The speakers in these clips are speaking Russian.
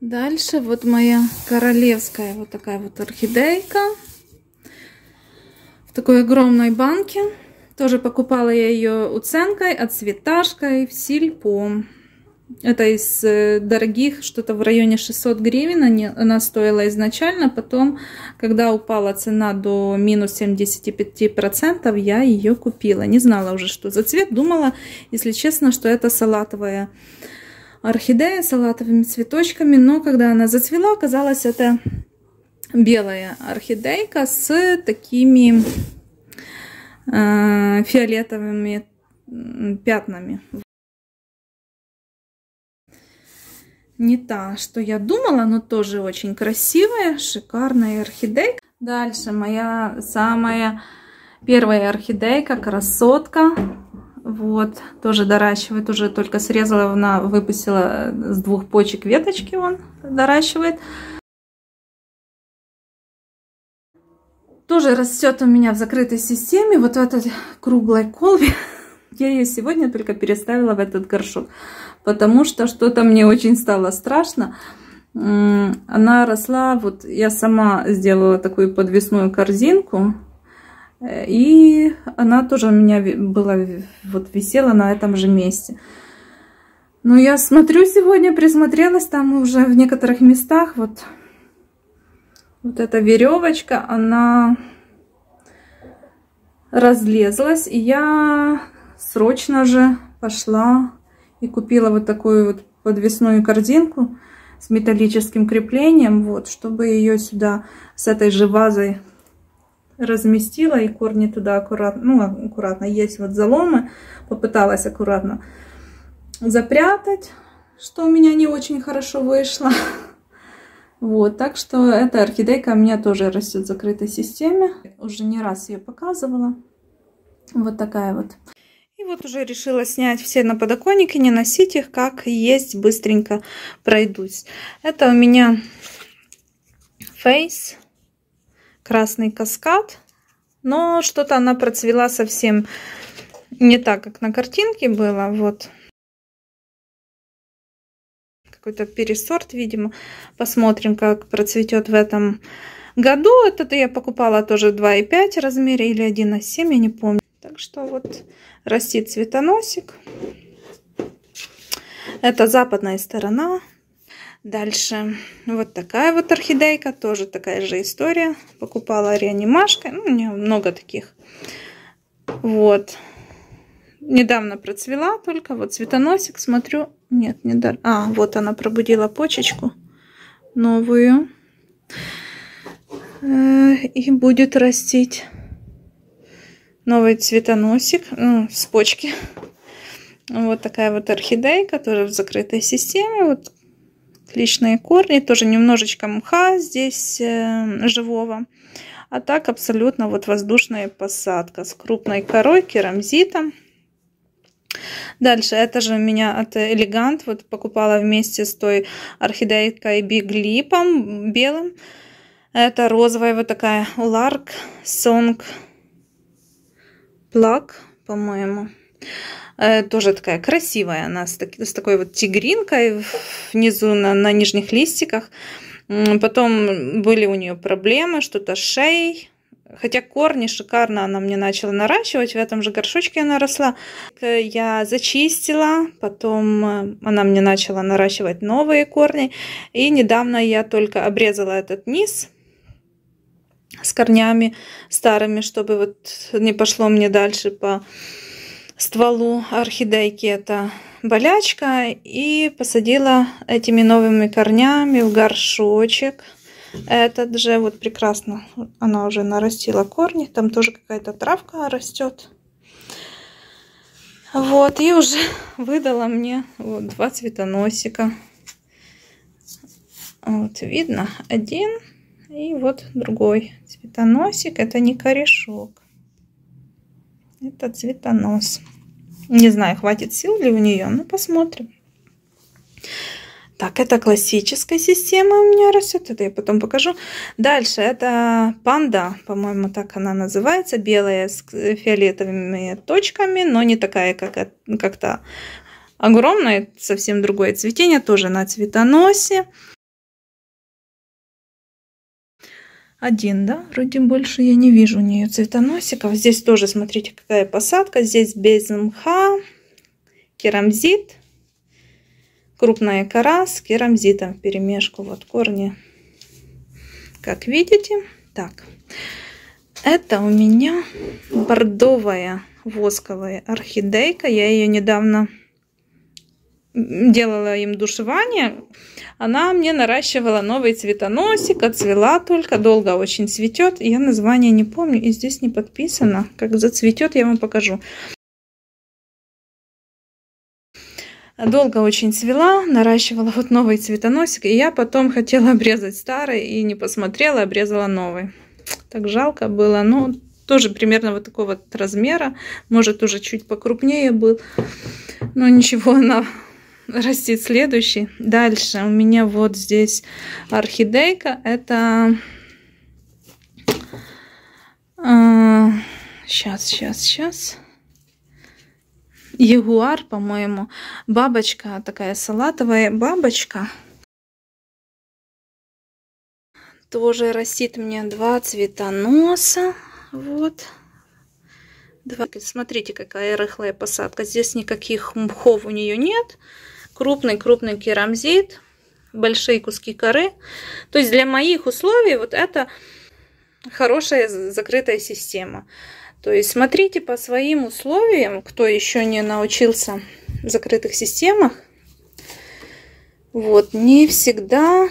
Дальше вот моя королевская вот такая вот орхидейка. В такой огромной банке. Тоже покупала я ее уценкой, отцветашкой в Сильпо. Это из э, дорогих, что-то в районе 600 гривен она стоила изначально. Потом, когда упала цена до минус 75%, я ее купила. Не знала уже, что за цвет. Думала, если честно, что это салатовая орхидея с салатовыми цветочками, но когда она зацвела, оказалось, это белая орхидейка с такими э, фиолетовыми пятнами. Не та, что я думала, но тоже очень красивая, шикарная орхидейка. Дальше моя самая первая орхидейка, красотка вот, тоже доращивает, уже только срезала, она выпустила э, с двух почек веточки, он доращивает. Тоже растет у меня в закрытой системе, вот в этой круглой колбе. Я ее сегодня только переставила в этот горшок, потому что что-то мне очень стало страшно. Она росла, вот я сама сделала такую подвесную корзинку, и она тоже у меня была, вот висела на этом же месте. Но я смотрю сегодня, присмотрелась там уже в некоторых местах. Вот, вот эта веревочка, она разлезлась. И я срочно же пошла и купила вот такую вот подвесную корзинку с металлическим креплением, вот, чтобы ее сюда с этой же вазой разместила и корни туда аккуратно, ну, аккуратно, есть вот заломы, попыталась аккуратно запрятать, что у меня не очень хорошо вышло. Вот, так что эта орхидейка у меня тоже растет в закрытой системе. Уже не раз ее показывала. Вот такая вот. И вот уже решила снять все на подоконнике, не носить их, как есть, быстренько пройдусь. Это у меня Face красный каскад. Но что-то она процвела совсем не так, как на картинке было. Вот какой-то пересорт, видимо. Посмотрим, как процветет в этом году. Этот я покупала тоже 2,5 размере или 1,7, я не помню. Так что вот растит цветоносик. Это западная сторона. Дальше вот такая вот орхидейка, тоже такая же история. Покупала реанимашкой, ну, у нее много таких. Вот. Недавно процвела только, вот цветоносик, смотрю, нет, не дар. А, вот она пробудила почечку новую. Э, и будет растить новый цветоносик ну, с почки. Вот такая вот орхидейка, тоже в закрытой системе. Вот личные корни, тоже немножечко мха здесь э, живого. А так абсолютно вот воздушная посадка с крупной корой, керамзитом. Дальше, это же у меня от Элегант, вот покупала вместе с той орхидейкой Биглипом белым. Это розовая вот такая Ларк Сонг Плак, по-моему. Э, тоже такая красивая она, с, так, с такой вот тигринкой внизу на, на нижних листиках. Потом были у нее проблемы, что-то с шеей. Хотя корни шикарно она мне начала наращивать, в этом же горшочке она росла. Э, я зачистила, потом э, она мне начала наращивать новые корни. И недавно я только обрезала этот низ с корнями старыми, чтобы вот не пошло мне дальше по стволу орхидейки это болячка и посадила этими новыми корнями в горшочек этот же вот прекрасно она уже нарастила корни там тоже какая-то травка растет вот и уже выдала мне вот два цветоносика вот видно один и вот другой цветоносик это не корешок это цветонос. Не знаю, хватит сил ли у нее, но посмотрим. Так, это классическая система у меня растет, это я потом покажу. Дальше, это панда, по-моему, так она называется, белая с э, фиолетовыми точками, но не такая, как, как то огромная, совсем другое цветение, тоже на цветоносе. один, да? Вроде больше я не вижу у нее цветоносиков. Здесь тоже, смотрите, какая посадка. Здесь без мха, керамзит, крупная кора с керамзитом в перемешку. Вот корни, как видите. Так, это у меня бордовая восковая орхидейка. Я ее недавно делала им душевание, она мне наращивала новый цветоносик, отцвела только, долго очень цветет. Я название не помню, и здесь не подписано. Как зацветет, я вам покажу. долго очень цвела, наращивала вот новый цветоносик, и я потом хотела обрезать старый и не посмотрела, обрезала новый. Так жалко было, но тоже примерно вот такого вот размера, может уже чуть покрупнее был, но ничего, она растет следующий. Дальше у меня вот здесь орхидейка. Это... сейчас, а, сейчас, сейчас. Ягуар, по-моему. Бабочка, такая салатовая бабочка. Тоже растит мне два цветоноса. Вот. Два. Смотрите, какая рыхлая посадка. Здесь никаких мхов у нее нет крупный-крупный керамзит, большие куски коры. То есть для моих условий вот это хорошая закрытая система. То есть смотрите по своим условиям, кто еще не научился в закрытых системах. Вот, не всегда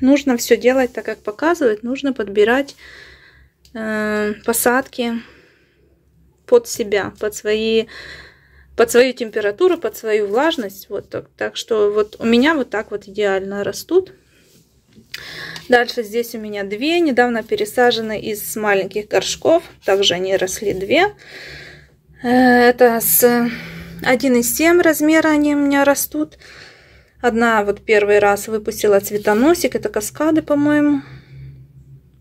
нужно все делать так, как показывают. Нужно подбирать э, посадки под себя, под свои под свою температуру, под свою влажность. Вот так, так что вот у меня вот так вот идеально растут. Дальше здесь у меня две, недавно пересажены из маленьких горшков. Также они росли две. Э, это с 1,7 размера они у меня растут. Одна вот первый раз выпустила цветоносик. Это каскады, по-моему.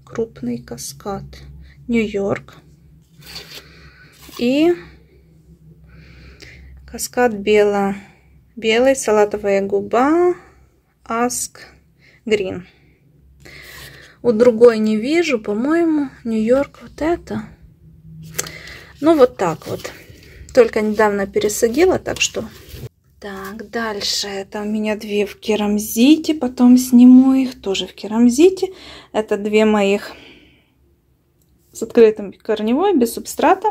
Крупный каскад. Нью-Йорк. И Каскад бело Белый, Салатовая губа, Аск, Грин. У другой не вижу, по-моему, Нью-Йорк вот это. Ну, вот так вот. Только недавно пересадила, так что... Так, дальше. Это у меня две в керамзите, потом сниму их тоже в керамзите. Это две моих с открытым корневой, без субстрата.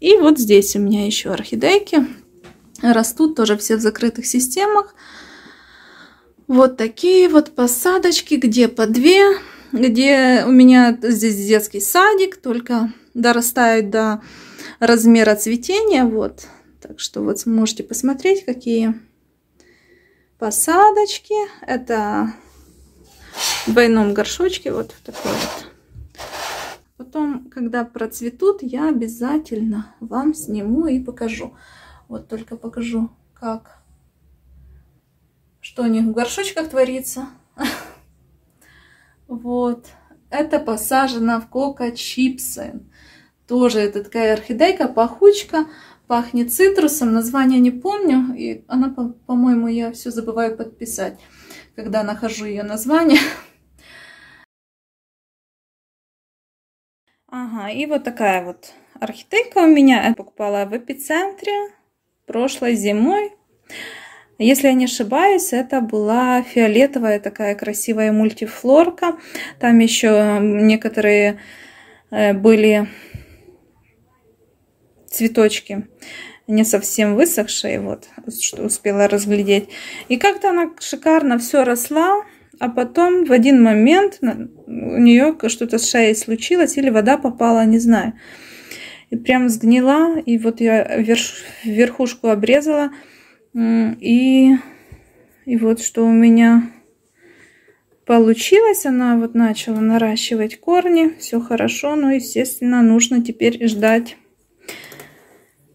И вот здесь у меня еще орхидейки. Растут тоже все в закрытых системах. Вот такие вот посадочки, где по две, где у меня здесь детский садик, только дорастают до размера цветения. Вот. Так что вот можете посмотреть, какие посадочки. Это в двойном горшочке. Вот в такой вот. Потом, когда процветут, я обязательно вам сниму и покажу. Вот только покажу, как, что у них в горшочках творится. Вот. Это посажена в кока чипсы. Тоже это такая орхидейка, пахучка, пахнет цитрусом. Название не помню, и она, по-моему, по я все забываю подписать, когда нахожу ее название. Ага, и вот такая вот орхидейка у меня. Я покупала в эпицентре прошлой зимой. Если я не ошибаюсь, это была фиолетовая такая красивая мультифлорка. Там еще некоторые э, были цветочки не совсем высохшие, вот, что успела разглядеть. И как-то она шикарно все росла, а потом в один момент у нее что-то с шеей случилось или вода попала, не знаю прям сгнила, и вот я верш, верхушку обрезала, и, и вот что у меня получилось, она вот начала наращивать корни, все хорошо, но, ну, естественно, нужно теперь ждать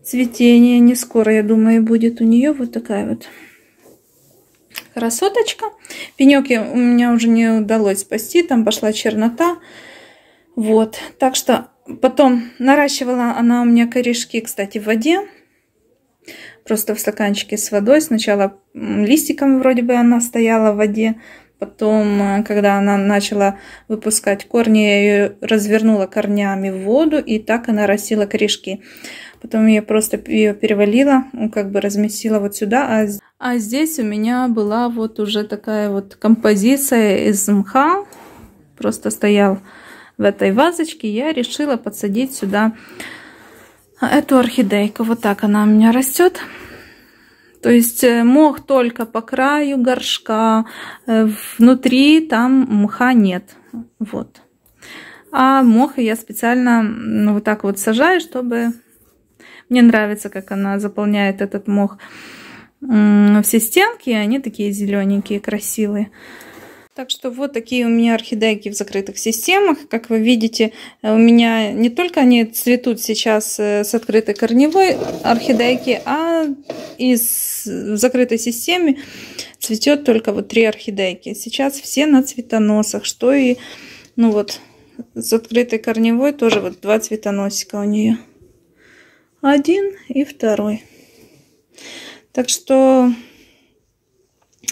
цветения, не скоро, я думаю, будет у нее вот такая вот красоточка. Пенек у меня уже не удалось спасти, там пошла чернота. Вот, так что Потом наращивала она у меня корешки, кстати, в воде. Просто в стаканчике с водой. Сначала листиком вроде бы она стояла в воде. Потом, э, когда она начала выпускать корни, я ее развернула корнями в воду. И так она растила корешки. Потом я просто ее перевалила, ну, как бы разместила вот сюда. А, а здесь у меня была вот уже такая вот композиция из мха. Просто стоял в этой вазочке я решила подсадить сюда эту орхидейку. Вот так она у меня растет. То есть э, мох только по краю горшка, э, внутри там мха нет. Вот. А мох я специально ну, вот так вот сажаю, чтобы... Мне нравится, как она заполняет этот мох. Все стенки, они такие зелененькие, красивые. Так что вот такие у меня орхидейки в закрытых системах. Как вы видите, э, у меня не только они цветут сейчас э, с открытой корневой орхидейки, а из в закрытой системе цветет только вот три орхидейки. Сейчас все на цветоносах, что и ну вот с открытой корневой тоже вот два цветоносика у нее. Один и второй. Так что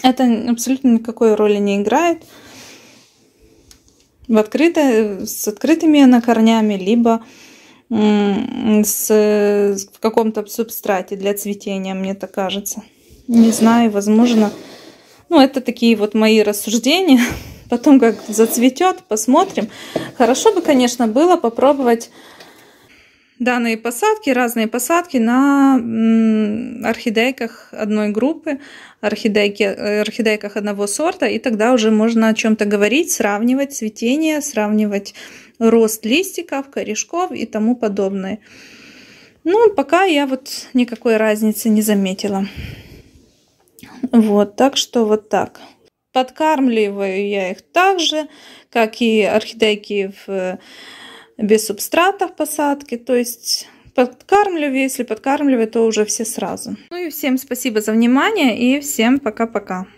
это абсолютно никакой роли не играет. В открыто, с открытыми она корнями, либо с, в каком-то субстрате для цветения, мне так кажется. Не знаю, возможно. Ну, это такие вот мои рассуждения. Потом, как зацветет, посмотрим. Хорошо бы, конечно, было попробовать данные посадки, разные посадки на орхидейках одной группы, орхидейки, э, орхидейках одного сорта, и тогда уже можно о чем-то говорить, сравнивать цветение, сравнивать рост листиков, корешков и тому подобное. Ну, пока я вот никакой разницы не заметила. Вот, так что вот так. Подкармливаю я их так же, как и орхидейки в без субстратов посадки, то есть подкармливаю, если подкармливаю, то уже все сразу. Ну и всем спасибо за внимание и всем пока-пока.